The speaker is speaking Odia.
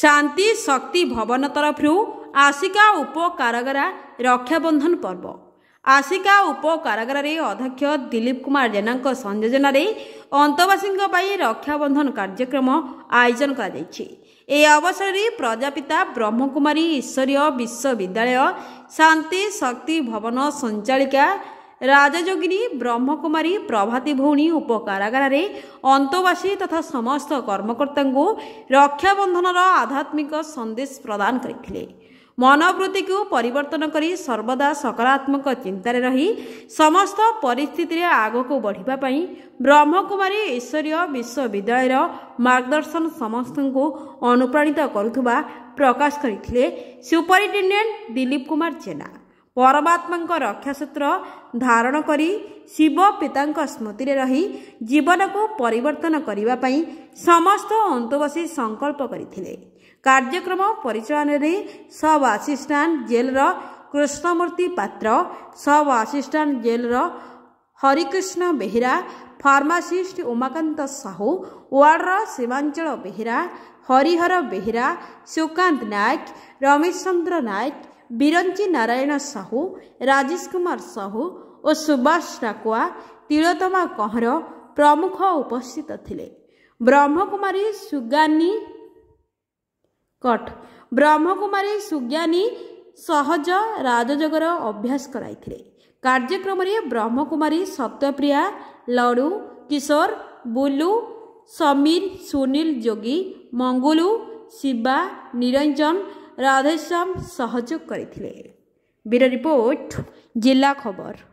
ଶାନ୍ତି ଶକ୍ତି ଭବନ ତରଫରୁ ଆସିକା ଉପକାରଗରା ରକ୍ଷାବନ୍ଧନ ପର୍ବ ଆସିକା ଉପକାରଗରାରେ ଅଧ୍ୟକ୍ଷ ଦିଲୀପ କୁମାର ଜେନାଙ୍କ ସଂଯୋଜନାରେ ଅନ୍ତବାସୀଙ୍କ ପାଇଁ ରକ୍ଷାବନ୍ଧନ କାର୍ଯ୍ୟକ୍ରମ ଆୟୋଜନ କରାଯାଇଛି ଏହି ଅବସରରେ ପ୍ରଜାପିତା ବ୍ରହ୍ମକୁମାରୀ ଈଶ୍ୱରୀୟ ବିଶ୍ୱବିଦ୍ୟାଳୟ ଶାନ୍ତି ଶକ୍ତି ଭବନ ସଞ୍ଚାଳିକା ରାଜଯୋଗିନୀ ବ୍ରହ୍ମକୁମାରୀ ପ୍ରଭାତୀ ଭଉଣୀ ଉପକାରାଗାରରେ ଅନ୍ତବାସୀ ତଥା ସମସ୍ତ କର୍ମକର୍ତ୍ତାଙ୍କୁ ରକ୍ଷାବନ୍ଧନର ଆଧ୍ୟାତ୍ମିକ ସନ୍ଦେଶ ପ୍ରଦାନ କରିଥିଲେ ମନୋବୃତ୍ତିକୁ ପରିବର୍ତ୍ତନ କରି ସର୍ବଦା ସକାରାତ୍ମକ ଚିନ୍ତାରେ ରହି ସମସ୍ତ ପରିସ୍ଥିତିରେ ଆଗକୁ ବଢ଼ିବା ପାଇଁ ବ୍ରହ୍ମକୁମାରୀ ଈଶ୍ୱରୀୟ ବିଶ୍ୱବିଦ୍ୟାଳୟର ମାର୍ଗଦର୍ଶନ ସମସ୍ତଙ୍କୁ ଅନୁପ୍ରାଣିତ କରୁଥିବା ପ୍ରକାଶ କରିଥିଲେ ସୁପରିଟେଣ୍ଡେଣ୍ଟ ଦିଲୀପ କୁମାର ଜେନା ପରମାତ୍ମାଙ୍କ ରକ୍ଷା ସୂତ୍ର ଧାରଣ କରି ଶିବ ପିତାଙ୍କ ସ୍ମୃତିରେ ରହି ଜୀବନକୁ ପରିବର୍ତ୍ତନ କରିବା ପାଇଁ ସମସ୍ତ ଅନ୍ତବାସୀ ସଂକଳ୍ପ କରିଥିଲେ କାର୍ଯ୍ୟକ୍ରମ ପରିଚାଳନାରେ ସବ୍ ଆସିଷ୍ଟାଣ୍ଟ ଜେଲ୍ର କୃଷ୍ଣମୂର୍ତ୍ତି ପାତ୍ର sub assistant jailer Harikrishna Behera pharmacist Umakanta Sahu warder Simanchal Behera Harihar Behera Sukanta Nayak Ramesh Chandra Nayak Biranchi Narayan Sahu Rajesh Kumar Sahu ଓ ସୁବାସ ଡାକୁଆ ତିଳୋତ୍ତମା କହଁର ପ୍ରମୁଖ ଉପସ୍ଥିତ ଥିଲେ ବ୍ରହ୍ମକୁମାରୀ ସୁଗାନୀ କଟ ବ୍ରହ୍ମକୁମାରୀ ସୁଜ୍ଞାନୀ ସହଜ ରାଜଯୋଗର ଅଭ୍ୟାସ କରାଇଥିଲେ କାର୍ଯ୍ୟକ୍ରମରେ ବ୍ରହ୍ମକୁମାରୀ ସତ୍ୟପ୍ରିୟା ଲଡ଼ୁ କିଶୋର ବୁଲୁ ସମୀର ସୁନୀଲ ଯୋଗୀ ମଙ୍ଗୁଲୁ ଶିବା ନିରଞ୍ଜନ ରାଧେଶ୍ୟାମ ସହଯୋଗ କରିଥିଲେ ବିର ରିପୋର୍ଟ ଜିଲ୍ଲା ଖବର